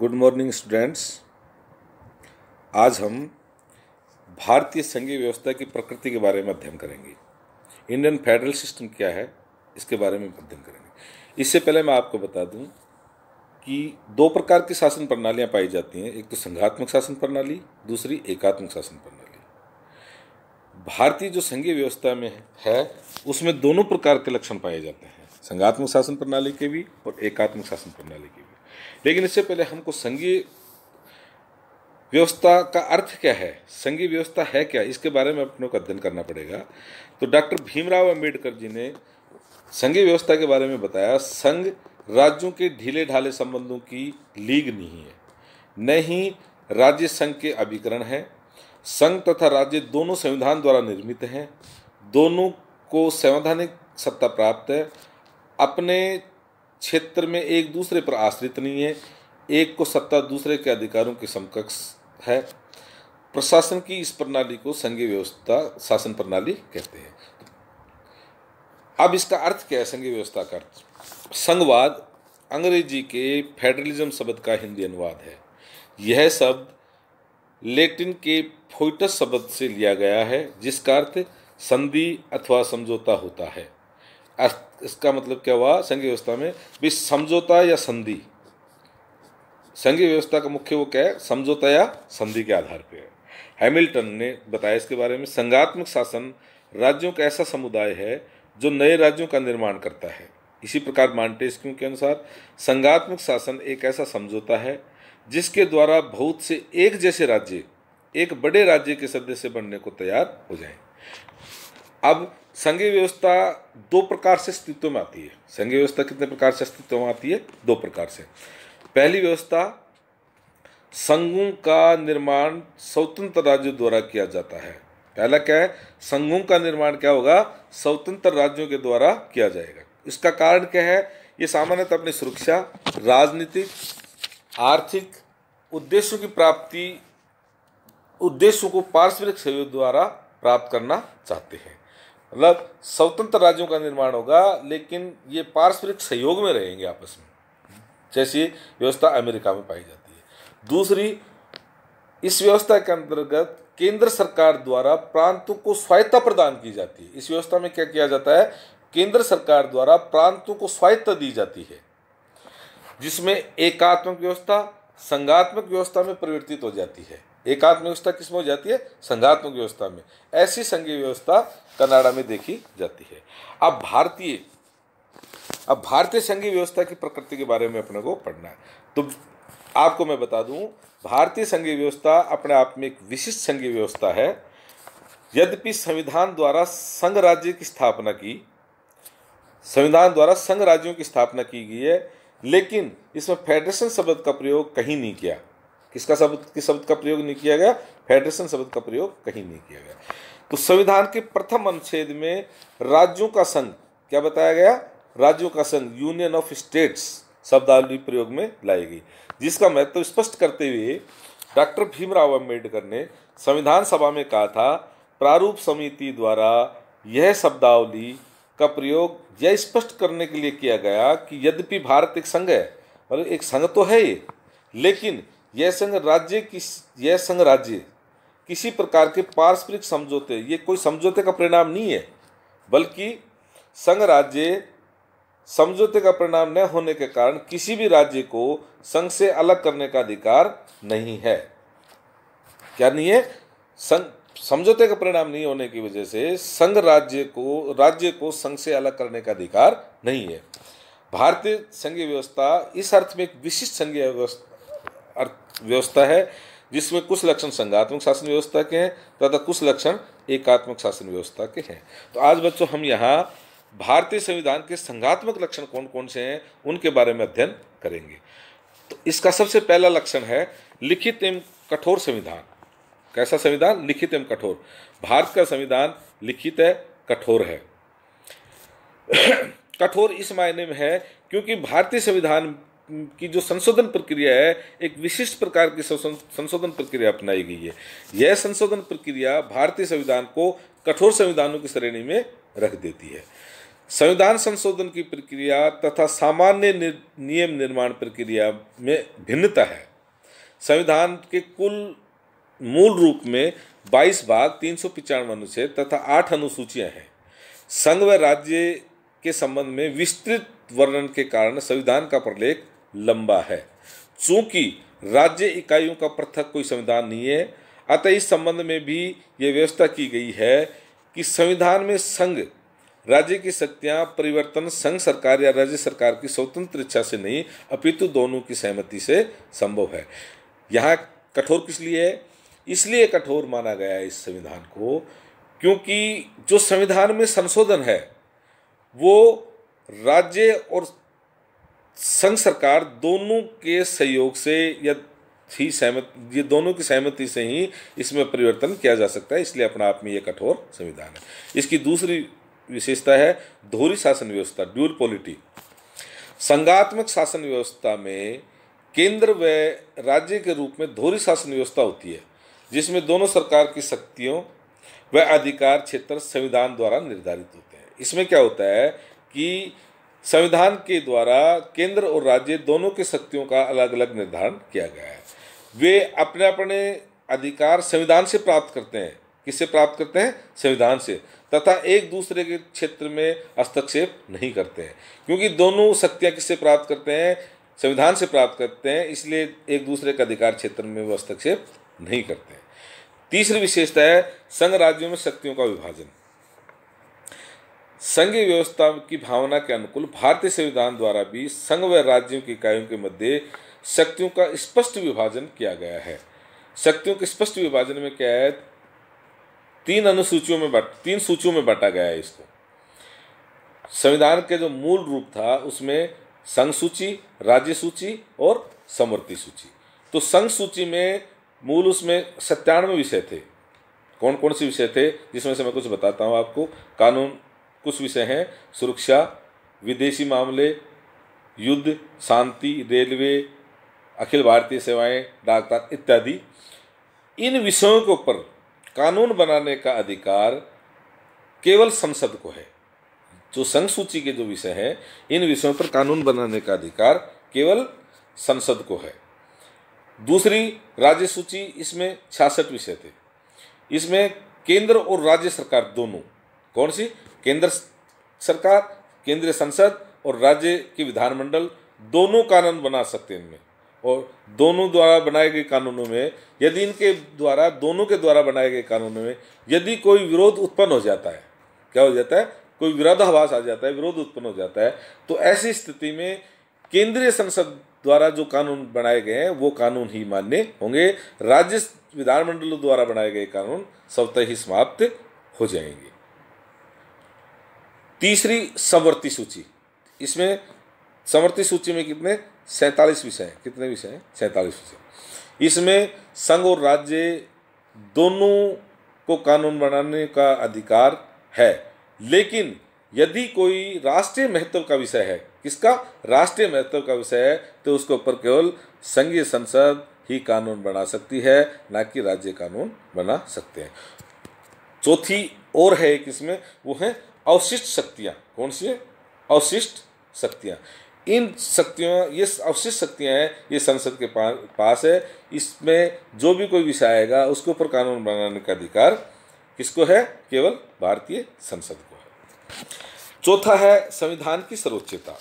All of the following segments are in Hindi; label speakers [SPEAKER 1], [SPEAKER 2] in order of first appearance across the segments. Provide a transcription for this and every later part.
[SPEAKER 1] गुड मॉर्निंग स्टूडेंट्स आज हम भारतीय संघीय व्यवस्था की प्रकृति के बारे में अध्ययन करेंगे इंडियन फेडरल सिस्टम क्या है इसके बारे में अध्ययन करेंगे इससे पहले मैं आपको बता दूं कि दो प्रकार की शासन प्रणालियाँ पाई जाती हैं एक तो संघात्मक शासन प्रणाली दूसरी एकात्मक शासन प्रणाली भारतीय जो संघीय व्यवस्था में है उसमें दोनों प्रकार के लक्षण पाए जाते हैं संघात्मक शासन प्रणाली के भी और एकात्मक शासन प्रणाली के भी लेकिन इससे पहले हमको संघीय व्यवस्था का अर्थ क्या है संघीय व्यवस्था है क्या इसके बारे में अपनों का अध्ययन करना पड़ेगा तो डॉक्टर भीमराव अम्बेडकर जी ने संघीय व्यवस्था के बारे में बताया संघ राज्यों के ढीले ढाले संबंधों की लीग नहीं है न ही राज्य संघ के अभिकरण है संघ तथा राज्य दोनों संविधान द्वारा निर्मित हैं दोनों को संवैधानिक सत्ता प्राप्त है अपने क्षेत्र में एक दूसरे पर आश्रित नहीं है एक को सत्ता दूसरे के अधिकारों के समकक्ष है प्रशासन की इस प्रणाली को संघीय व्यवस्था शासन प्रणाली कहते हैं अब इसका अर्थ क्या है संघीय व्यवस्था का अर्थ संघवाद अंग्रेजी के फेडरलिज्म शब्द का हिंदी अनुवाद है यह शब्द लेटिन के फोइटस शब्द से लिया गया है जिसका अर्थ संधि अथवा समझौता होता है इसका मतलब क्या हुआ संघीय व्यवस्था में भी समझौता या संधि संघीय व्यवस्था का मुख्य वो क्या है समझौता या संधि के आधार पर है हैमिल्टन ने बताया इसके बारे में संगात्मक शासन राज्यों का ऐसा समुदाय है जो नए राज्यों का निर्माण करता है इसी प्रकार मांटेस्क्यू के अनुसार संगात्मक शासन एक ऐसा समझौता है जिसके द्वारा बहुत से एक जैसे राज्य एक बड़े राज्य के सदस्य बनने को तैयार हो जाएं। अब संघीय व्यवस्था दो प्रकार से अस्तित्व में आती है संघीय व्यवस्था कितने प्रकार से अस्तित्व में आती है दो प्रकार से पहली व्यवस्था संघों का निर्माण स्वतंत्र राज्यों द्वारा किया जाता है पहला क्या है संघों का निर्माण क्या होगा स्वतंत्र राज्यों के द्वारा किया जाएगा इसका कारण क्या है ये सामान्यतः अपनी सुरक्षा राजनीतिक आर्थिक उद्देश्यों की प्राप्ति उद्देश्यों को पारस्परिक सहयोग द्वारा प्राप्त करना चाहते हैं मतलब स्वतंत्र राज्यों का निर्माण होगा लेकिन ये पारस्परिक सहयोग में रहेंगे आपस में जैसी व्यवस्था अमेरिका में पाई जाती है दूसरी इस व्यवस्था के अंतर्गत केंद्र सरकार द्वारा प्रांतों को स्वायत्ता प्रदान की जाती है इस व्यवस्था में क्या किया जाता है केंद्र सरकार द्वारा प्रांतों को स्वायत्ता दी जाती है जिसमें एकात्मक व्यवस्था संगात्मक व्यवस्था में परिवर्तित हो जाती है एकात्म व्यवस्था किसमें हो जाती है संघात्मक व्यवस्था में ऐसी संघीय व्यवस्था कनाडा में देखी जाती है अब भारतीय अब भारतीय संघीय व्यवस्था की प्रकृति के बारे में अपने को पढ़ना है तो आपको मैं बता दूं भारतीय संघीय व्यवस्था अपने आप में एक विशिष्ट संघीय व्यवस्था है यद्यपि संविधान द्वारा संघ राज्य की स्थापना की संविधान द्वारा संघ राज्यों की स्थापना की गई है लेकिन इसमें फेडरेशन शब्द का प्रयोग कहीं नहीं किया किसका शब्द किस शब्द का प्रयोग नहीं किया गया फेडरेशन शब्द का प्रयोग कहीं नहीं किया गया तो संविधान के प्रथम अनुच्छेद में राज्यों का संघ क्या बताया गया राज्यों का संघ यूनियन ऑफ स्टेट्स शब्दावली प्रयोग में लाई गई जिसका महत्व तो स्पष्ट करते हुए डॉक्टर भीमराव अम्बेडकर ने संविधान सभा में कहा था प्रारूप समिति द्वारा यह शब्दावली का प्रयोग यह स्पष्ट करने के लिए किया गया कि यद्यपि भारत एक संघ है मतलब एक संघ तो है ये लेकिन यह संघ राज्य किस यह संघ राज्य किसी प्रकार के पारस्परिक समझौते ये कोई समझौते का परिणाम नहीं है बल्कि संघ राज्य समझौते का परिणाम न होने के कारण किसी भी राज्य को संघ से अलग करने का अधिकार नहीं है क्या नहीं है संघ समझौते का परिणाम नहीं होने की वजह से संघ राज्य को राज्य को संघ से अलग करने का अधिकार नहीं है भारतीय संघीय व्यवस्था इस अर्थ में एक विशिष्ट संघीय व्यवस्था व्यवस्था है जिसमें कुछ लक्षण संगात्मक शासन व्यवस्था के हैं तथा कुछ लक्षण एकात्मक शासन व्यवस्था के हैं तो आज बच्चों हम यहाँ भारतीय संविधान के संघात्मक लक्षण कौन कौन से हैं उनके बारे में अध्ययन करेंगे तो इसका सबसे पहला लक्षण है लिखित एवं कठोर संविधान कैसा संविधान लिखित एवं कठोर भारत का संविधान लिखित है कठोर है कठोर इस मायने में है क्योंकि भारतीय संविधान की जो संशोधन प्रक्रिया है एक विशिष्ट प्रकार की संशोधन प्रक्रिया अपनाई गई है यह संशोधन प्रक्रिया भारतीय संविधान को कठोर संविधानों की श्रेणी में रख देती है संविधान संशोधन की प्रक्रिया तथा सामान्य निर, नियम निर्माण प्रक्रिया में भिन्नता है संविधान के कुल मूल रूप में 22 भाग तीन सौ पिचानवे अनुच्छेद तथा आठ अनुसूचियां हैं संघ व राज्य के संबंध में विस्तृत वर्णन के कारण संविधान का प्रलेख लंबा है चूंकि राज्य इकाइयों का पृथक कोई संविधान नहीं है अतः इस संबंध में भी ये व्यवस्था की गई है कि संविधान में संघ राज्य की शक्तियाँ परिवर्तन संघ सरकार या राज्य सरकार की स्वतंत्र इच्छा से नहीं अपितु दोनों की सहमति से संभव है यहाँ कठोर किस लिए है इसलिए कठोर माना गया है इस संविधान को क्योंकि जो संविधान में संशोधन है वो राज्य और संघ सरकार दोनों के सहयोग से या ही सहमत ये दोनों की सहमति से ही इसमें परिवर्तन किया जा सकता है इसलिए अपने आप में ये कठोर संविधान है इसकी दूसरी विशेषता है धोरी शासन व्यवस्था ड्यूल पॉलिटी संघात्मक शासन व्यवस्था में केंद्र व राज्य के रूप में धोरी शासन व्यवस्था होती है जिसमें दोनों सरकार की शक्तियों व अधिकार क्षेत्र संविधान द्वारा निर्धारित होते हैं इसमें क्या होता है कि संविधान के द्वारा केंद्र और राज्य दोनों की शक्तियों का अलग अलग निर्धारण किया गया है वे अपने अपने अधिकार संविधान से प्राप्त करते हैं किससे प्राप्त करते हैं संविधान से तथा एक दूसरे के क्षेत्र में हस्तक्षेप नहीं करते हैं क्योंकि दोनों शक्तियाँ किससे प्राप्त करते हैं संविधान से प्राप्त करते हैं इसलिए एक दूसरे के अधिकार क्षेत्र में वो हस्तक्षेप नहीं करते हैं तीसरी विशेषता है संघ राज्यों में शक्तियों का विभाजन संघीय व्यवस्था की भावना के अनुकूल भारतीय संविधान द्वारा भी संघ व राज्यों की इकाइयों के मध्य शक्तियों का स्पष्ट विभाजन किया गया है शक्तियों के स्पष्ट विभाजन में क्या है तीन अनुसूचियों में बट तीन सूचियों में बांटा गया है इसको संविधान के जो मूल रूप था उसमें संघ सूची राज्य सूची और समृति सूची तो संघ सूची में मूल उसमें सत्तानवे विषय थे कौन कौन से विषय थे जिसमें से मैं कुछ बताता हूँ आपको कानून कुछ विषय हैं सुरक्षा विदेशी मामले युद्ध शांति रेलवे अखिल भारतीय सेवाएं डाकता इत्यादि इन विषयों के ऊपर कानून बनाने का अधिकार केवल संसद को है जो संघ सूची के जो विषय हैं इन विषयों पर कानून बनाने का अधिकार केवल संसद को है दूसरी राज्य सूची इसमें छियासठ विषय थे इसमें केंद्र और राज्य सरकार दोनों कौन सी केंद्र सरकार केंद्रीय संसद और राज्य के विधानमंडल दोनों कानून बना सकते हैं इनमें और दोनों द्वारा बनाए गए कानूनों में यदि इनके द्वारा दोनों के द्वारा बनाए गए कानूनों में यदि कोई विरोध उत्पन्न हो जाता है क्या हो जाता है कोई विरोधाभास आ जाता है विरोध उत्पन्न हो जाता है तो ऐसी स्थिति में केंद्रीय संसद द्वारा जो कानून बनाए गए हैं वो कानून ही मान्य होंगे राज्य विधानमंडलों द्वारा बनाए गए कानून स्वतः ही समाप्त हो जाएंगे तीसरी संवर्ती सूची इसमें संवर्ती सूची में कितने सैंतालीस विषय हैं कितने विषय हैं सैंतालीस विषय इसमें संघ और राज्य दोनों को कानून बनाने का अधिकार है लेकिन यदि कोई राष्ट्रीय महत्व का विषय है किसका राष्ट्रीय महत्व का विषय है तो उसके ऊपर केवल संघीय संसद ही कानून बना सकती है ना कि राज्य कानून बना सकते हैं चौथी और है एक इसमें वो है अवशिष्ट शक्तियाँ कौन सी है अवशिष्ट शक्तियाँ इन शक्तियों ये अवशिष्ट शक्तियाँ हैं ये संसद के पास है इसमें जो भी कोई विषय आएगा उसके ऊपर कानून बनाने का अधिकार किसको है केवल भारतीय संसद को है चौथा है संविधान की सर्वोच्चता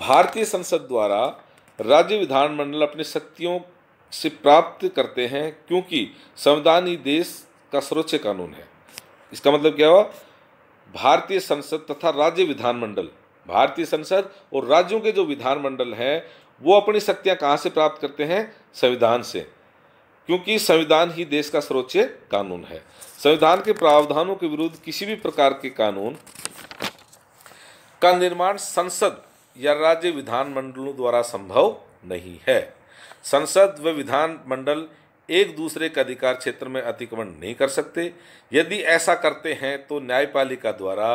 [SPEAKER 1] भारतीय संसद द्वारा राज्य विधानमंडल अपनी शक्तियों से प्राप्त करते हैं क्योंकि संविधान ही देश का सर्वोच्च कानून है इसका मतलब क्या हुआ भारतीय संसद तथा राज्य विधानमंडल भारतीय संसद और राज्यों के जो विधानमंडल हैं वो अपनी शक्तियाँ कहाँ से प्राप्त करते हैं संविधान से क्योंकि संविधान ही देश का सर्वोच्च कानून है संविधान के प्रावधानों के विरुद्ध किसी भी प्रकार के कानून का निर्माण संसद या राज्य विधानमंडलों द्वारा संभव नहीं है संसद व विधानमंडल एक दूसरे के अधिकार क्षेत्र में अतिक्रमण नहीं कर सकते यदि ऐसा करते हैं तो न्यायपालिका द्वारा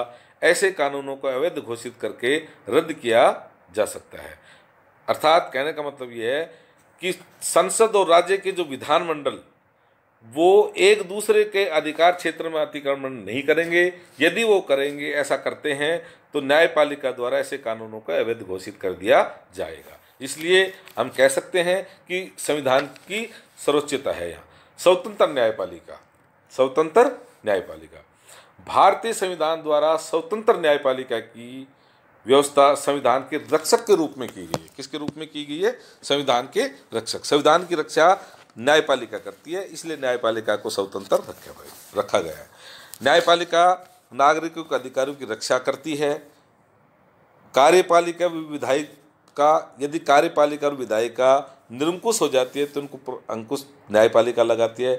[SPEAKER 1] ऐसे कानूनों को अवैध घोषित करके रद्द किया जा सकता है अर्थात कहने का मतलब यह है कि संसद और राज्य के जो विधानमंडल वो एक दूसरे के अधिकार क्षेत्र में अतिक्रमण नहीं करेंगे यदि वो करेंगे ऐसा करते हैं तो न्यायपालिका द्वारा ऐसे कानूनों का अवैध घोषित कर दिया जाएगा इसलिए हम कह सकते हैं कि संविधान की सर्वोच्चता है यहाँ स्वतंत्र न्यायपालिका स्वतंत्र न्यायपालिका भारतीय संविधान द्वारा स्वतंत्र न्यायपालिका की व्यवस्था संविधान के रक्षक के रूप में की गई है किसके रूप में की गई है संविधान के रक्षक संविधान की रक्षा न्यायपालिका करती है इसलिए न्यायपालिका को स्वतंत्र रखा गया रखा गया है न्यायपालिका नागरिकों के अधिकारों की रक्षा करती है कार्यपालिका विधायिक का यदि कार्यपालिका और विधायिका निरंकुश हो जाती है तो उनको अंकुश न्यायपालिका लगाती है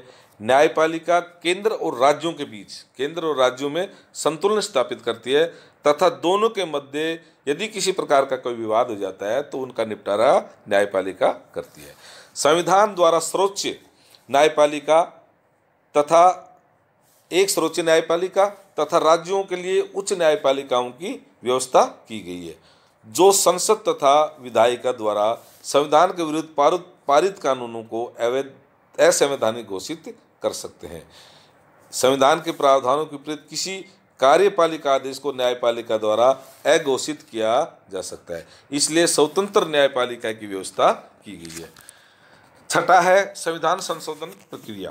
[SPEAKER 1] न्यायपालिका केंद्र और राज्यों के बीच केंद्र और राज्यों में संतुलन स्थापित करती है तथा दोनों के मध्य यदि किसी प्रकार का कोई विवाद हो जाता है तो उनका निपटारा न्यायपालिका करती है संविधान द्वारा सर्वोच्च न्यायपालिका तथा एक सर्वोच्च न्यायपालिका तथा राज्यों के लिए उच्च न्यायपालिकाओं की व्यवस्था की गई है जो संसद तथा विधायिका द्वारा संविधान के विरुद्ध पारित कानूनों को अवैध असंवैधानिक घोषित कर सकते हैं संविधान के प्रावधानों के विपरीत किसी कार्यपालिका आदेश को न्यायपालिका द्वारा अघोषित किया जा सकता है इसलिए स्वतंत्र न्यायपालिका की व्यवस्था की गई है छठा है संविधान संशोधन प्रक्रिया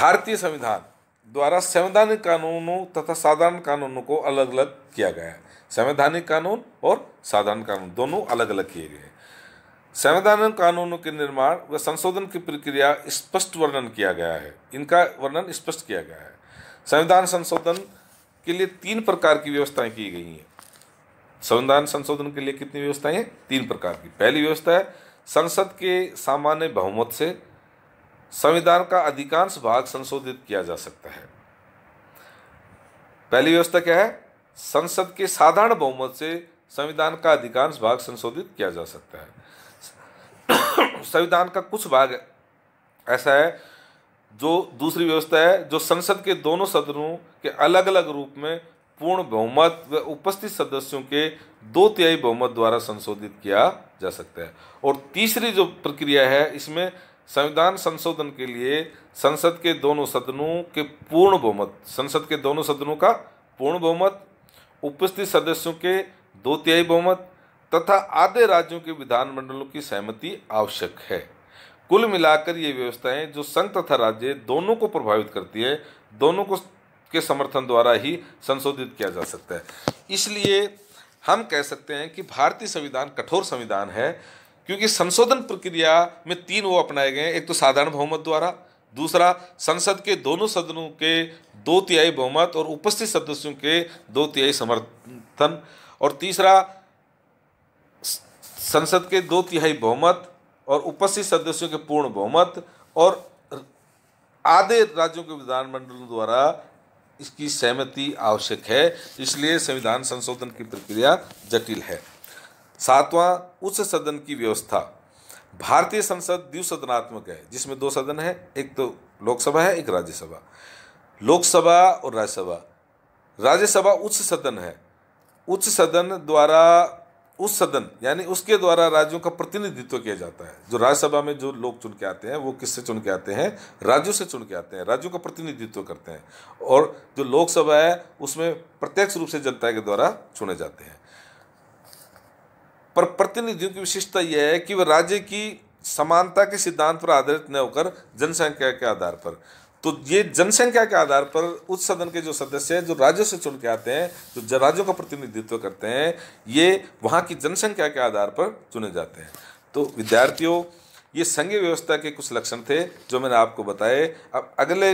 [SPEAKER 1] भारतीय संविधान द्वारा संवैधानिक कानूनों तथा साधारण कानूनों को अलग अलग किया गया है संवैधानिक कानून और साधारण कानून दोनों अलग अलग किए गए हैं संवैधानिक कानूनों के निर्माण व संशोधन की प्रक्रिया स्पष्ट वर्णन किया गया है इनका वर्णन स्पष्ट किया गया है संविधान संशोधन के लिए तीन प्रकार की व्यवस्थाएं की गई हैं संविधान संशोधन के लिए कितनी व्यवस्थाएं हैं तीन प्रकार की पहली व्यवस्था है संसद के सामान्य बहुमत से संविधान का अधिकांश भाग संशोधित किया जा सकता है पहली व्यवस्था क्या है संसद के साधारण बहुमत से संविधान का अधिकांश भाग संशोधित किया जा सकता है संविधान का कुछ भाग ऐसा है जो दूसरी व्यवस्था है जो संसद के दोनों सदनों के अलग अलग रूप में पूर्ण बहुमत व उपस्थित सदस्यों के दो तिहाई बहुमत द्वारा संशोधित किया जा सकता है और तीसरी जो प्रक्रिया है इसमें संविधान संशोधन के लिए संसद के दोनों सदनों के पूर्ण बहुमत संसद के दोनों सदनों का पूर्ण बहुमत उपस्थित सदस्यों के दो तिहाई बहुमत तथा आधे राज्यों के विधानमंडलों की सहमति आवश्यक है कुल मिलाकर ये व्यवस्थाएं जो संघ तथा राज्य दोनों को प्रभावित करती है दोनों को के समर्थन द्वारा ही संशोधित किया जा सकता है इसलिए हम कह सकते हैं कि भारतीय संविधान कठोर संविधान है क्योंकि संशोधन प्रक्रिया में तीन वो अपनाए गए हैं एक तो साधारण बहुमत द्वारा दूसरा संसद के दोनों सदनों के दो तिहाई बहुमत और उपस्थित सदस्यों के दो तिहाई समर्थन और तीसरा संसद के दो तिहाई बहुमत और उपस्थित सदस्यों के पूर्ण बहुमत और आधे राज्यों के विधानमंडलों द्वारा इसकी सहमति आवश्यक है इसलिए संविधान संशोधन की प्रक्रिया जटिल है सातवां उच्च सदन की व्यवस्था भारतीय संसद द्विसदनात्मक है जिसमें दो सदन है एक तो लोकसभा है एक राज्यसभा लोकसभा और राज्यसभा राज्यसभा उच्च सदन है उच्च सदन द्वारा उस सदन यानी उसके द्वारा राज्यों का प्रतिनिधित्व किया जाता है जो राज्यसभा में जो लोग चुन के आते हैं वो किससे चुन के आते हैं राज्यों से चुन के आते हैं राज्यों का प्रतिनिधित्व करते हैं और जो लोकसभा है उसमें प्रत्यक्ष रूप से जनता के द्वारा चुने जाते हैं पर प्रतिनिधियों की विशेषता यह है कि वह राज्य की समानता के सिद्धांत पर आधारित न होकर जनसंख्या के आधार पर तो ये जनसंख्या के आधार पर उस सदन के जो सदस्य हैं जो राज्यों से चुन के आते हैं जो राज्यों का प्रतिनिधित्व करते हैं ये वहाँ की जनसंख्या के आधार पर चुने जाते हैं तो विद्यार्थियों ये संघीय व्यवस्था के कुछ लक्षण थे जो मैंने आपको बताए अब अगले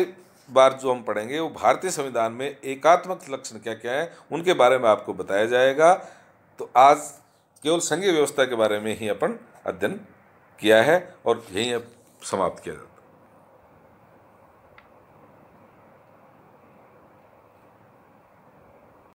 [SPEAKER 1] बार जो हम पढ़ेंगे वो भारतीय संविधान में एकात्मक लक्षण क्या क्या हैं उनके बारे में आपको बताया जाएगा तो आज केवल संघीय व्यवस्था के बारे में ही अपन अध्ययन किया है और यहीं अब समाप्त किया जाता है